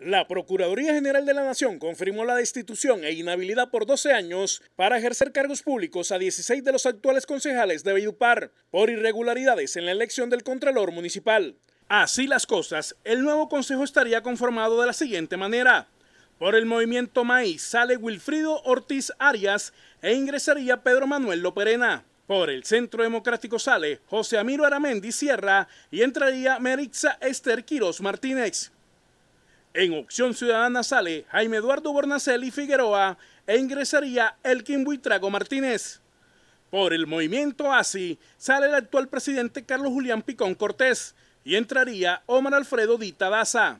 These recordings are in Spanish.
La Procuraduría General de la Nación confirmó la destitución e inhabilidad por 12 años para ejercer cargos públicos a 16 de los actuales concejales de Vellupar por irregularidades en la elección del Contralor Municipal. Así las cosas, el nuevo consejo estaría conformado de la siguiente manera. Por el movimiento Maíz sale Wilfrido Ortiz Arias e ingresaría Pedro Manuel Loperena. Por el Centro Democrático sale José Amiro Aramendi Sierra y entraría Meritza Esther Quiroz Martínez. En Opción Ciudadana sale Jaime Eduardo Bornacelli Figueroa e ingresaría Elkin Buitrago Martínez. Por el movimiento ASI sale el actual presidente Carlos Julián Picón Cortés y entraría Omar Alfredo Dita Daza.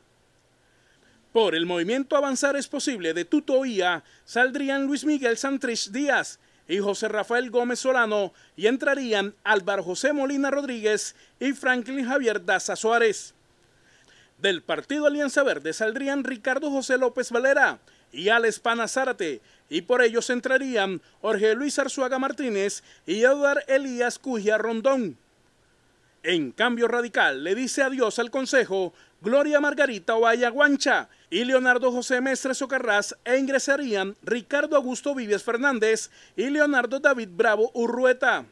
Por el movimiento Avanzar es Posible de Tuto Ia saldrían Luis Miguel Santrich Díaz y José Rafael Gómez Solano y entrarían Álvaro José Molina Rodríguez y Franklin Javier Daza Suárez. Del partido Alianza Verde saldrían Ricardo José López Valera y Alex Pana Zárate, y por ellos entrarían Jorge Luis Arzuaga Martínez y Edward Elías Cugia Rondón. En cambio radical le dice adiós al Consejo Gloria Margarita Ovalla Guancha y Leonardo José Mestre Socarrás e ingresarían Ricardo Augusto Vives Fernández y Leonardo David Bravo Urrueta.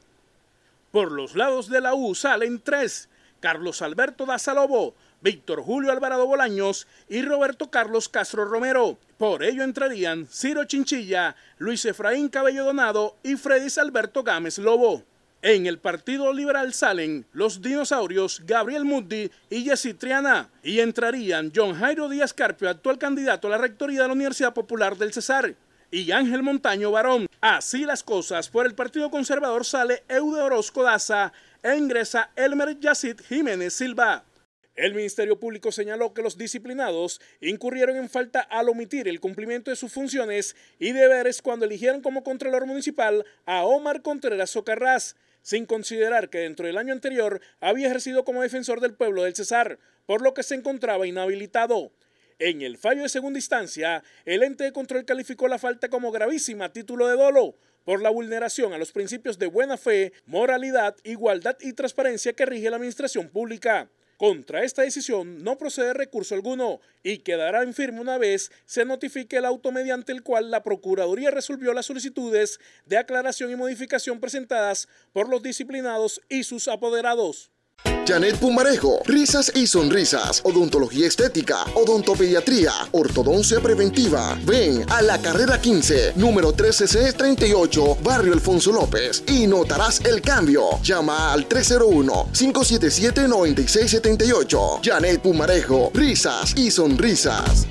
Por los lados de la U salen tres, Carlos Alberto Dazalobo, Víctor Julio Alvarado Bolaños y Roberto Carlos Castro Romero. Por ello entrarían Ciro Chinchilla, Luis Efraín Cabello Donado y Freddy Alberto Gámez Lobo. En el Partido Liberal salen los dinosaurios Gabriel Mundi y Jessy Triana y entrarían John Jairo Díaz Carpio, actual candidato a la rectoría de la Universidad Popular del Cesar, y Ángel Montaño Barón. Así las cosas, por el Partido Conservador sale Eude Orozco Daza e ingresa Elmer Yacid Jiménez Silva. El Ministerio Público señaló que los disciplinados incurrieron en falta al omitir el cumplimiento de sus funciones y deberes cuando eligieron como Contralor Municipal a Omar Contreras Socarrás, sin considerar que dentro del año anterior había ejercido como defensor del pueblo del Cesar, por lo que se encontraba inhabilitado. En el fallo de segunda instancia, el ente de control calificó la falta como gravísima a título de dolo, por la vulneración a los principios de buena fe, moralidad, igualdad y transparencia que rige la administración pública. Contra esta decisión no procede recurso alguno y quedará en firme una vez se notifique el auto mediante el cual la Procuraduría resolvió las solicitudes de aclaración y modificación presentadas por los disciplinados y sus apoderados. Janet Pumarejo, Risas y Sonrisas, Odontología Estética, Odontopediatría, Ortodoncia Preventiva. Ven a la carrera 15, número 13C38, Barrio Alfonso López y notarás el cambio. Llama al 301-577-9678. Janet Pumarejo, Risas y Sonrisas.